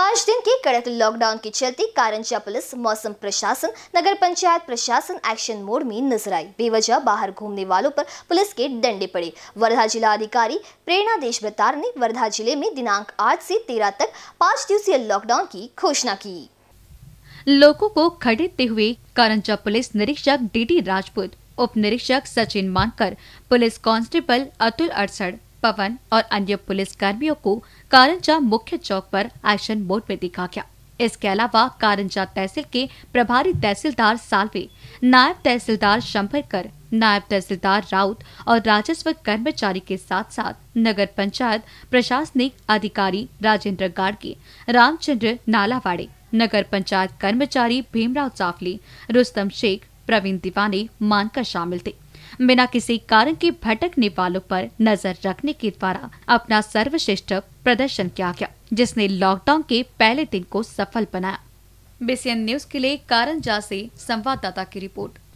पाँच दिन के कड़क लॉकडाउन के चलते कारंजा पुलिस मौसम प्रशासन नगर पंचायत प्रशासन एक्शन मोड में नजर आई बेवजह बाहर घूमने वालों पर पुलिस के डंडे पड़े वर्धा जिला अधिकारी प्रेरणा देशभतार ने वर्धा जिले में दिनांक 8 से 13 तक पाँच दिवसीय लॉकडाउन की घोषणा की लोगों को खड़ेते हुए कारंजा पुलिस निरीक्षक डी राजपूत उप निरीक्षक सचिन मानकर पुलिस कांस्टेबल अतुल अड़सड़ पवन और अन्य पुलिस कर्मियों को कारंजा मुख्य चौक पर एक्शन मोड में देखा गया इसके अलावा कारंजा तहसील के प्रभारी तहसीलदार सालवे नायब तहसीलदार शंभरकर नायब तहसीलदार राउत और राजस्व कर्मचारी के साथ साथ नगर पंचायत प्रशासनिक अधिकारी राजेंद्र गाड़गे रामचंद्र नालावाड़े नगर पंचायत कर्मचारी भीमराव चाफली रुस्तम शेख प्रवीण दीवाने मानकर शामिल थे बिना किसी कारण के भटकने वालों पर नजर रखने के द्वारा अपना सर्वश्रेष्ठ प्रदर्शन किया गया जिसने लॉकडाउन के पहले दिन को सफल बनाया बीसीएन न्यूज के लिए कारण जा से संवाददाता की रिपोर्ट